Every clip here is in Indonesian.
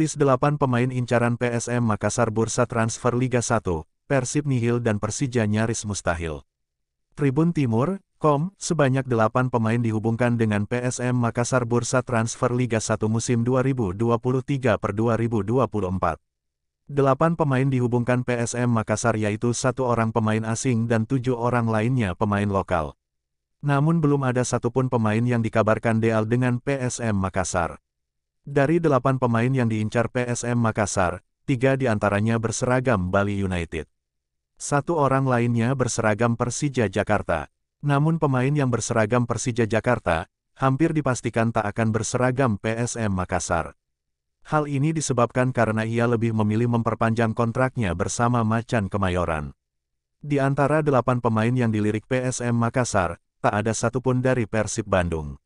Blacklist 8 pemain incaran PSM Makassar Bursa Transfer Liga 1, Persib Nihil dan Persija nyaris mustahil. Tribun Timur, Kom, sebanyak 8 pemain dihubungkan dengan PSM Makassar Bursa Transfer Liga 1 musim 2023 per 2024. 8 pemain dihubungkan PSM Makassar yaitu satu orang pemain asing dan tujuh orang lainnya pemain lokal. Namun belum ada satupun pemain yang dikabarkan deal dengan PSM Makassar. Dari delapan pemain yang diincar PSM Makassar, tiga diantaranya berseragam Bali United. Satu orang lainnya berseragam Persija Jakarta. Namun pemain yang berseragam Persija Jakarta, hampir dipastikan tak akan berseragam PSM Makassar. Hal ini disebabkan karena ia lebih memilih memperpanjang kontraknya bersama Macan Kemayoran. Di antara delapan pemain yang dilirik PSM Makassar, tak ada satupun dari Persib Bandung.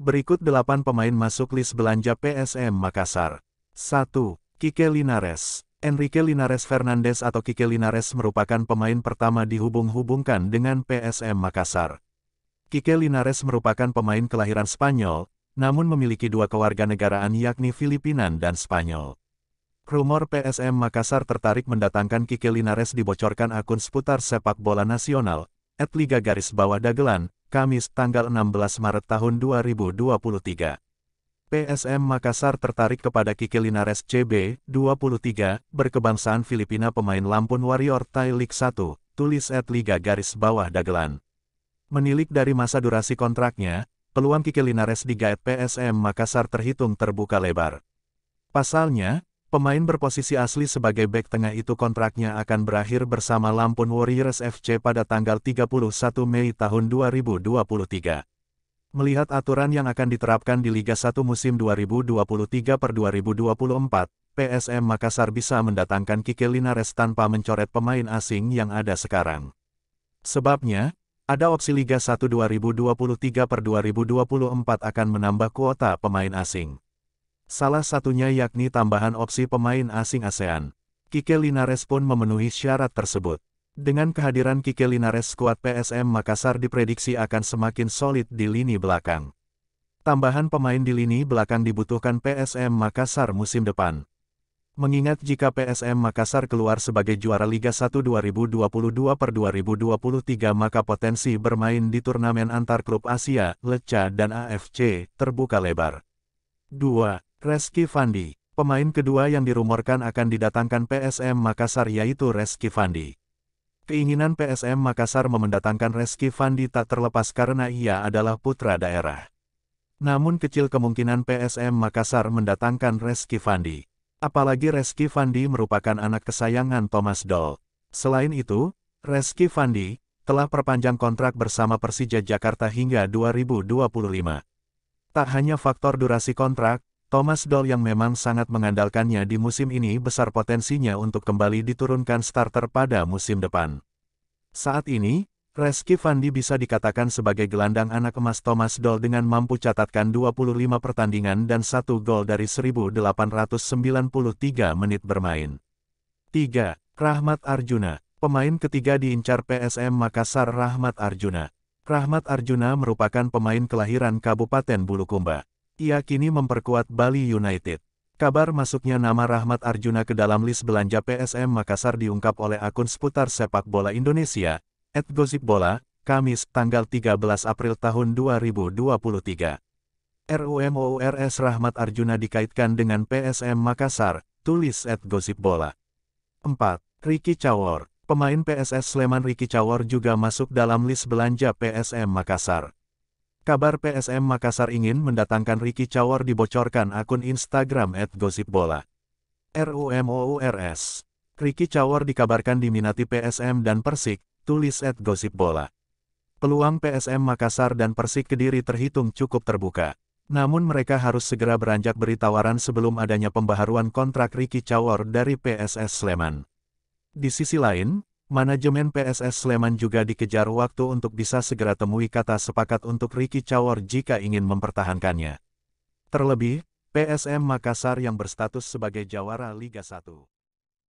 Berikut 8 pemain masuk list belanja PSM Makassar. 1. Kike Linares Enrique Linares Fernandes atau Kike Linares merupakan pemain pertama dihubung-hubungkan dengan PSM Makassar. Kike Linares merupakan pemain kelahiran Spanyol, namun memiliki dua kewarganegaraan yakni Filipina dan Spanyol. Rumor PSM Makassar tertarik mendatangkan Kike Linares dibocorkan akun seputar sepak bola nasional, at Liga Garis Bawah Dagelan, Kamis tanggal 16 Maret tahun 2023. PSM Makassar tertarik kepada Kiki Linares CB, 23, berkebangsaan Filipina pemain Lampun Warrior Thai League 1, tulis at Liga garis bawah dagelan. Menilik dari masa durasi kontraknya, peluang Kiki Linares di PSM Makassar terhitung terbuka lebar. Pasalnya, Pemain berposisi asli sebagai bek tengah itu kontraknya akan berakhir bersama Lampung Warriors FC pada tanggal 31 Mei tahun 2023. Melihat aturan yang akan diterapkan di Liga 1 musim 2023 per 2024, PSM Makassar bisa mendatangkan Kike Linares tanpa mencoret pemain asing yang ada sekarang. Sebabnya, ada opsi Liga 1 2023 per 2024 akan menambah kuota pemain asing. Salah satunya yakni tambahan opsi pemain asing ASEAN. Kike Linares pun memenuhi syarat tersebut. Dengan kehadiran Kike Linares skuad PSM Makassar diprediksi akan semakin solid di lini belakang. Tambahan pemain di lini belakang dibutuhkan PSM Makassar musim depan. Mengingat jika PSM Makassar keluar sebagai juara Liga 1 2022 per 2023 maka potensi bermain di turnamen antar klub Asia, Leca dan AFC terbuka lebar. 2. Reski Fandi. Pemain kedua yang dirumorkan akan didatangkan PSM Makassar yaitu Reski Fandi. Keinginan PSM Makassar memendatangkan Reski Fandi tak terlepas karena ia adalah putra daerah. Namun kecil kemungkinan PSM Makassar mendatangkan Reski Fandi. Apalagi Reski Fandi merupakan anak kesayangan Thomas Doll. Selain itu, Reski Fandi telah perpanjang kontrak bersama Persija Jakarta hingga 2025. Tak hanya faktor durasi kontrak, Thomas Doll yang memang sangat mengandalkannya di musim ini besar potensinya untuk kembali diturunkan starter pada musim depan. Saat ini, Reski Fandi bisa dikatakan sebagai gelandang anak emas Thomas Doll dengan mampu catatkan 25 pertandingan dan satu gol dari 1893 menit bermain. 3. Rahmat Arjuna Pemain ketiga diincar PSM Makassar Rahmat Arjuna. Rahmat Arjuna merupakan pemain kelahiran Kabupaten Bulukumba. Ia kini memperkuat Bali United. Kabar masuknya nama Rahmat Arjuna ke dalam list belanja PSM Makassar diungkap oleh akun seputar sepak bola Indonesia, at Gosip Bola, Kamis, tanggal 13 April tahun 2023. RUMOURS Rahmat Arjuna dikaitkan dengan PSM Makassar, tulis at Gosip Bola. 4. Ricky Cawor Pemain PSS Sleman Ricky Cawor juga masuk dalam list belanja PSM Makassar. Kabar PSM Makassar ingin mendatangkan Ricky Cawor dibocorkan akun Instagram @gosipbola. RUMOURS. Ricky Cawor dikabarkan diminati PSM dan Persik, tulis @gosipbola. Peluang PSM Makassar dan Persik Kediri terhitung cukup terbuka. Namun mereka harus segera beranjak beri tawaran sebelum adanya pembaharuan kontrak Ricky Cawor dari PSS Sleman. Di sisi lain, Manajemen PSS Sleman juga dikejar waktu untuk bisa segera temui kata sepakat untuk Ricky Cawor jika ingin mempertahankannya. Terlebih, PSM Makassar yang berstatus sebagai jawara Liga 1.